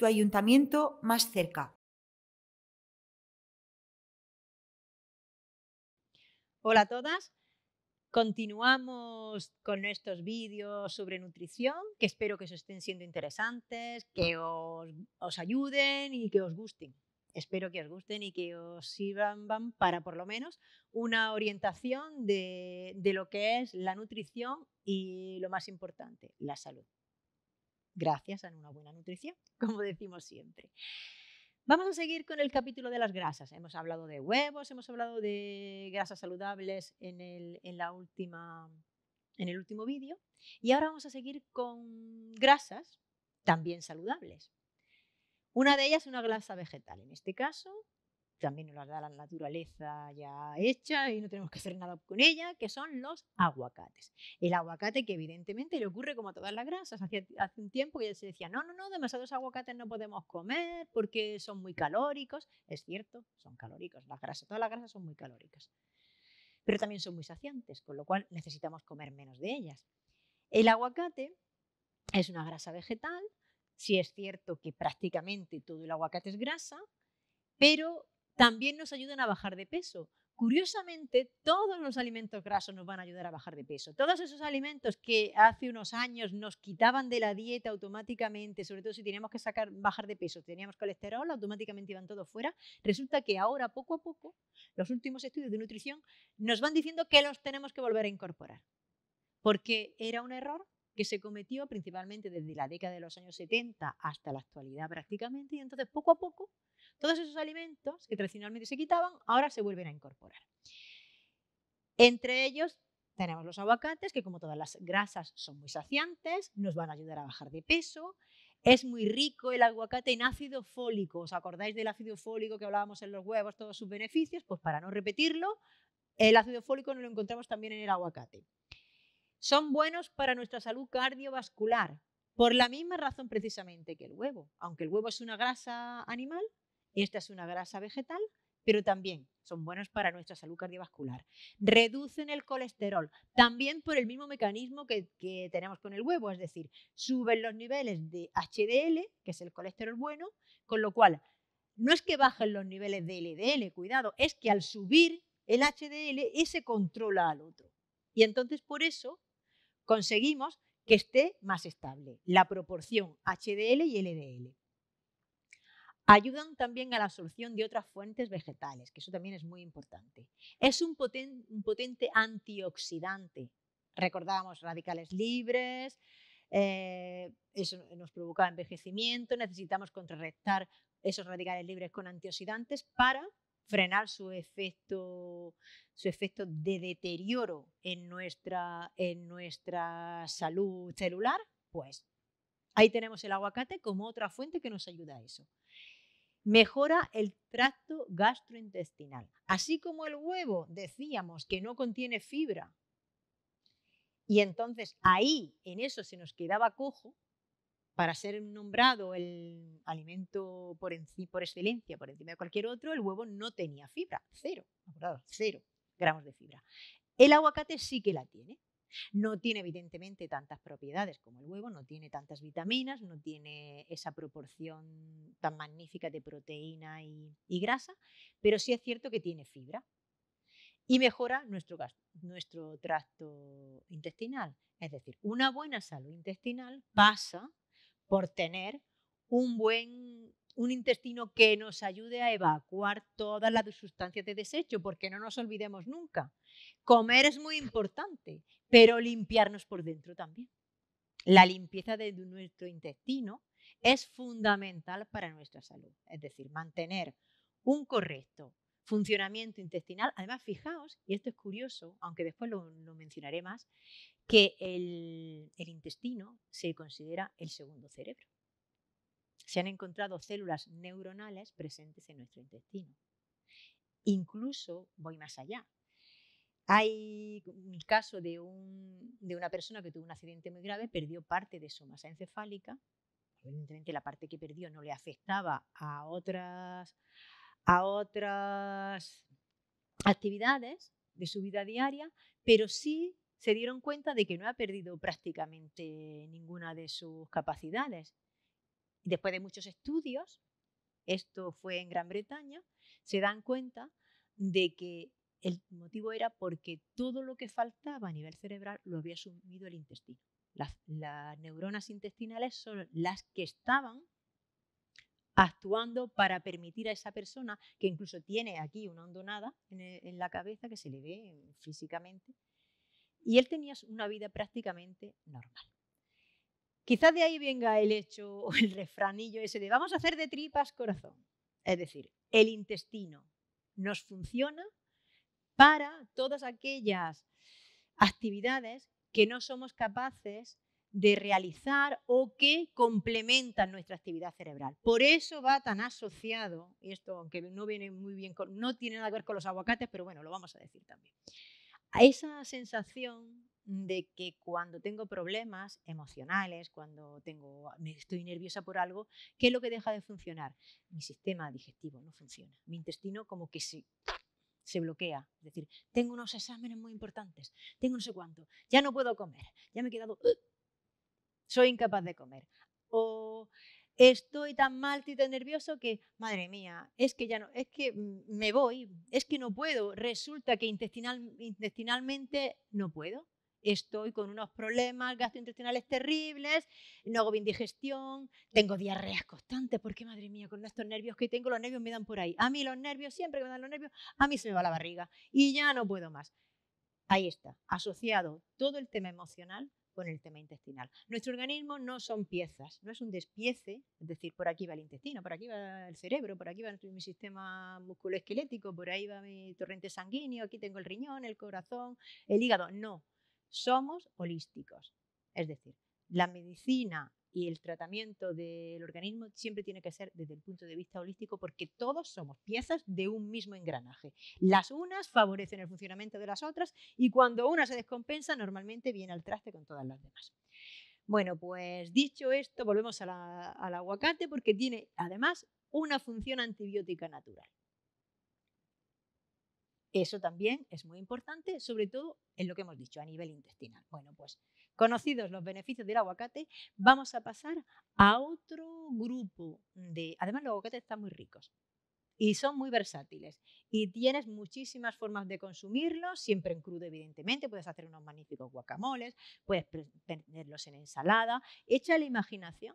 tu ayuntamiento más cerca. Hola a todas. Continuamos con estos vídeos sobre nutrición, que espero que os estén siendo interesantes, que os, ayuden y que os gusten. Espero que os gusten y que os sirvan para por lo menos una orientación de lo que es la nutrición y lo más importante, la salud gracias a una buena nutrición, como decimos siempre. Vamos a seguir con el capítulo de las grasas. Hemos hablado de huevos, hemos hablado de grasas saludables en el, en la última, en el último vídeo. Y ahora vamos a seguir con grasas también saludables. Una de ellas es una grasa vegetal, en este caso también nos las da la naturaleza ya hecha y no tenemos que hacer nada con ella, que son los aguacates. El aguacate que evidentemente le ocurre como a todas las grasas. Hace, un tiempo ya se decía, no, no, no, demasiados aguacates no podemos comer porque son muy calóricos. Es cierto, son calóricos las grasas, todas las grasas son muy calóricas. Pero también son muy saciantes, con lo cual necesitamos comer menos de ellas. El aguacate es una grasa vegetal, sí es cierto que prácticamente todo el aguacate es grasa, pero también nos ayudan a bajar de peso. Curiosamente, todos los alimentos grasos nos van a ayudar a bajar de peso. Todos esos alimentos que hace unos años nos quitaban de la dieta automáticamente, sobre todo si teníamos que sacar, bajar de peso, teníamos colesterol, automáticamente iban todos fuera. Resulta que ahora, poco a poco, los últimos estudios de nutrición nos van diciendo que los tenemos que volver a incorporar. Porque era un error que se cometió principalmente desde la década de los años 70 hasta la actualidad prácticamente, y entonces poco a poco todos esos alimentos que tradicionalmente se quitaban ahora se vuelven a incorporar. Entre ellos tenemos los aguacates, que como todas las grasas son muy saciantes, nos van a ayudar a bajar de peso, es muy rico el aguacate en ácido fólico. ¿Os acordáis del ácido fólico que hablábamos en los huevos, todos sus beneficios? Pues para no repetirlo, el ácido fólico no lo encontramos también en el aguacate. Son buenos para nuestra salud cardiovascular, por la misma razón precisamente que el huevo. Aunque el huevo es una grasa animal, esta es una grasa vegetal, pero también son buenos para nuestra salud cardiovascular. Reducen el colesterol, también por el mismo mecanismo que, tenemos con el huevo, es decir, suben los niveles de HDL, que es el colesterol bueno, con lo cual no es que bajen los niveles de LDL, cuidado, es que al subir el HDL, ese controla al otro. Y entonces por eso conseguimos que esté más estable, la proporción HDL y LDL. Ayudan también a la absorción de otras fuentes vegetales, que eso también es muy importante. Es un, potente antioxidante. Recordábamos radicales libres, eh, eso nos provoca envejecimiento, necesitamos contrarrestar esos radicales libres con antioxidantes para frenar su efecto, su efecto de deterioro en nuestra, en nuestra salud celular, pues ahí tenemos el aguacate como otra fuente que nos ayuda a eso. Mejora el tracto gastrointestinal. Así como el huevo decíamos que no contiene fibra, y entonces ahí en eso se nos quedaba cojo, para ser nombrado el alimento por, por excelencia, por encima de cualquier otro, el huevo no tenía fibra, cero, cero gramos de fibra. El aguacate sí que la tiene. No tiene evidentemente tantas propiedades como el huevo, no tiene tantas vitaminas, no tiene esa proporción tan magnífica de proteína y, grasa, pero sí es cierto que tiene fibra y mejora nuestro, nuestro tracto intestinal. Es decir, una buena salud intestinal pasa por tener un buen un intestino que nos ayude a evacuar todas las sustancias de desecho, porque no nos olvidemos nunca. Comer es muy importante, pero limpiarnos por dentro también. La limpieza de nuestro intestino es fundamental para nuestra salud, es decir, mantener un correcto funcionamiento intestinal. Además, fijaos, y esto es curioso, aunque después lo, mencionaré más, que el, intestino se considera el segundo cerebro. Se han encontrado células neuronales presentes en nuestro intestino. Incluso voy más allá. Hay un caso de, de, una persona que tuvo un accidente muy grave, perdió parte de su masa encefálica. Evidentemente la parte que perdió no le afectaba a otras a otras actividades de su vida diaria, pero sí se dieron cuenta de que no ha perdido prácticamente ninguna de sus capacidades. Después de muchos estudios, esto fue en Gran Bretaña, se dan cuenta de que el motivo era porque todo lo que faltaba a nivel cerebral lo había sumido el intestino. las neuronas intestinales son las que estaban actuando para permitir a esa persona que incluso tiene aquí una hondonada en, e, la cabeza que se le ve físicamente. Y él tenía una vida prácticamente normal. Quizás de ahí venga el hecho o el refranillo ese de vamos a hacer de tripas corazón. Es decir, el intestino nos funciona para todas aquellas actividades que no somos capaces de realizar o que complementan nuestra actividad cerebral. Por eso va tan asociado, y esto aunque no viene muy bien, con, no tiene nada que ver con los aguacates, pero bueno, lo vamos a decir también. A esa sensación de que cuando tengo problemas emocionales, cuando tengo, estoy nerviosa por algo, ¿qué es lo que deja de funcionar? Mi sistema digestivo no funciona. Mi intestino como que se, se bloquea. Es decir, tengo unos exámenes muy importantes, tengo no sé cuánto, ya no puedo comer, ya me he quedado soy incapaz de comer. O estoy tan mal y tan nervioso que, madre mía, es que ya no, es que me voy, es que no puedo. Resulta que intestinal, intestinalmente no puedo. Estoy con unos problemas gastrointestinales terribles, no hago bien tengo diarreas constantes, porque madre mía, con estos nervios que tengo, los nervios me dan por ahí. A mí los nervios, siempre que me dan los nervios, a mí se me va la barriga y ya no puedo más. Ahí está, asociado todo el tema emocional con el tema intestinal. Nuestro organismo no son piezas, no es un despiece, es decir, por aquí va el intestino, por aquí va el cerebro, por aquí va mi sistema musculoesquelético, por ahí va mi torrente sanguíneo, aquí tengo el riñón, el corazón, el hígado. No, somos holísticos. Es decir, la medicina y el tratamiento del organismo siempre tiene que ser desde el punto de vista holístico porque todos somos piezas de un mismo engranaje. Las unas favorecen el funcionamiento de las otras y cuando una se descompensa normalmente viene al traste con todas las demás. Bueno, pues dicho esto, volvemos al aguacate porque tiene además una función antibiótica natural. Eso también es muy importante, sobre todo en lo que hemos dicho a nivel intestinal. Bueno, pues Conocidos los beneficios del aguacate, vamos a pasar a otro grupo de... Además, los aguacates están muy ricos y son muy versátiles y tienes muchísimas formas de consumirlos, siempre en crudo evidentemente, puedes hacer unos magníficos guacamoles, puedes tenerlos en ensalada, echa la imaginación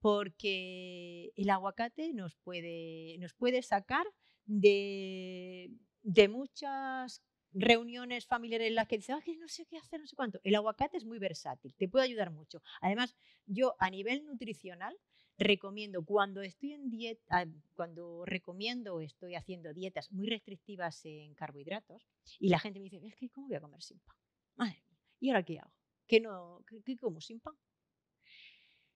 porque el aguacate nos puede, nos puede sacar de, de muchas reuniones familiares en las que dice no sé qué hacer, no sé cuánto. El aguacate es muy versátil, te puede ayudar mucho. Además, yo a nivel nutricional recomiendo, cuando estoy en dieta, ah, cuando recomiendo estoy haciendo dietas muy restrictivas en carbohidratos, y la gente me dice, es que ¿cómo voy a comer sin pan? Madre ¿y ahora qué hago? ¿Qué, no, como sin pan?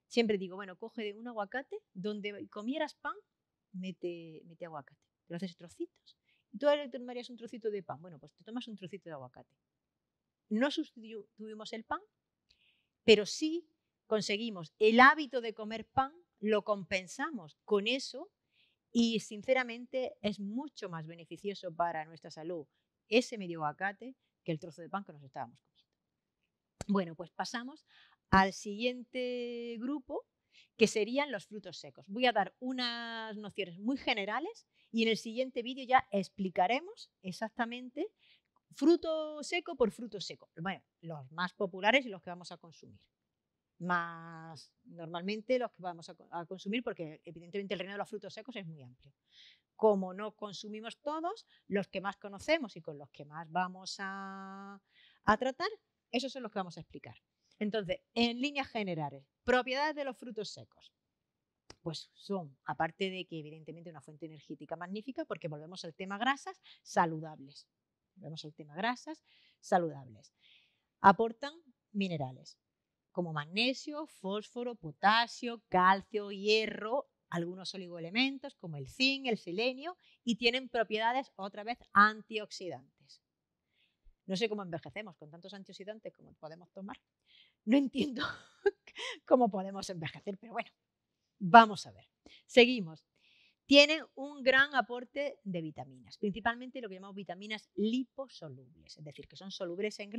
Siempre digo, bueno, coge de un aguacate, donde comieras pan, mete, mete aguacate. lo haces trocitos Tú ahora tomarías un trocito de pan. Bueno, pues te tomas un trocito de aguacate. No sustituimos el pan, pero sí conseguimos el hábito de comer pan, lo compensamos con eso y sinceramente es mucho más beneficioso para nuestra salud ese medio aguacate que el trozo de pan que nos estábamos comiendo. Bueno, pues pasamos al siguiente grupo, que serían los frutos secos. Voy a dar unas nociones muy generales y en el siguiente vídeo ya explicaremos exactamente fruto seco por fruto seco. Bueno, los más populares y los que vamos a consumir. Más normalmente los que vamos a, consumir porque evidentemente el reino de los frutos secos es muy amplio. Como no consumimos todos, los que más conocemos y con los que más vamos a tratar, esos son los que vamos a explicar. Entonces, en líneas generales, Propiedades de los frutos secos. Pues son, aparte de que evidentemente una fuente energética magnífica, porque volvemos al tema grasas, saludables. Volvemos al tema grasas, saludables. Aportan minerales como magnesio, fósforo, potasio, calcio, hierro, algunos oligoelementos como el zinc, el selenio y tienen propiedades otra vez antioxidantes. No sé cómo envejecemos con tantos antioxidantes como podemos tomar. No entiendo cómo podemos envejecer, pero bueno, vamos a ver. Seguimos. Tienen un gran aporte de vitaminas, principalmente lo que llamamos vitaminas liposolubles, es decir, que son solubles en,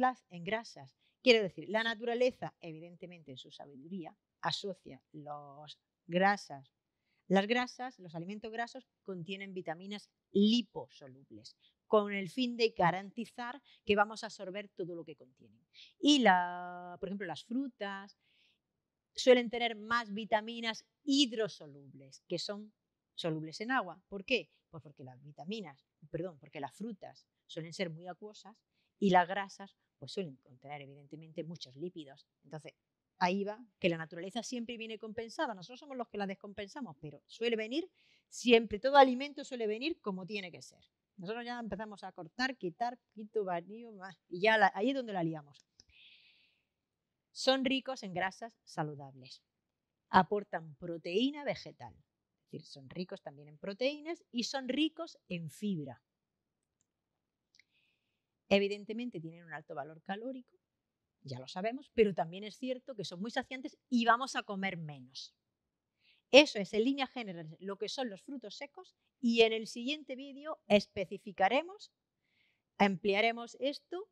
grasas. Quiero decir, la naturaleza, evidentemente en su sabiduría, asocia los grasas las grasas, los alimentos grasos, contienen vitaminas liposolubles, con el fin de garantizar que vamos a absorber todo lo que contienen. Y, por ejemplo, las frutas, suelen tener más vitaminas hidrosolubles, que son solubles en agua. ¿Por qué? Pues porque las vitaminas, perdón, porque las frutas suelen ser muy acuosas y las grasas pues suelen contener evidentemente muchos lípidos. Entonces, ahí va que la naturaleza siempre viene compensada, nosotros somos los que la descompensamos, pero suele venir siempre, todo alimento suele venir como tiene que ser. Nosotros ya empezamos a cortar, quitar, quito, varío, más, y ya ahí es donde la liamos. Son ricos en grasas saludables. Aportan proteína vegetal. Es decir, son ricos también en proteínas y son ricos en fibra. Evidentemente tienen un alto valor calórico, ya lo sabemos, pero también es cierto que son muy saciantes y vamos a comer menos. Eso es en línea general lo que son los frutos secos y en el siguiente vídeo especificaremos, ampliaremos esto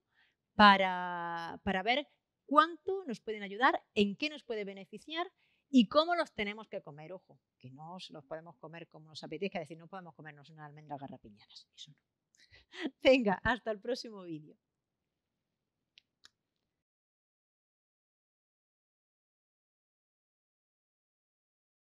para, para ver cuánto nos pueden ayudar, en qué nos puede beneficiar y cómo los tenemos que comer. Ojo, que no los podemos comer como nos apetezca, es decir, no podemos comernos una almendra garrapiñadas. Eso no. Venga, hasta el próximo vídeo.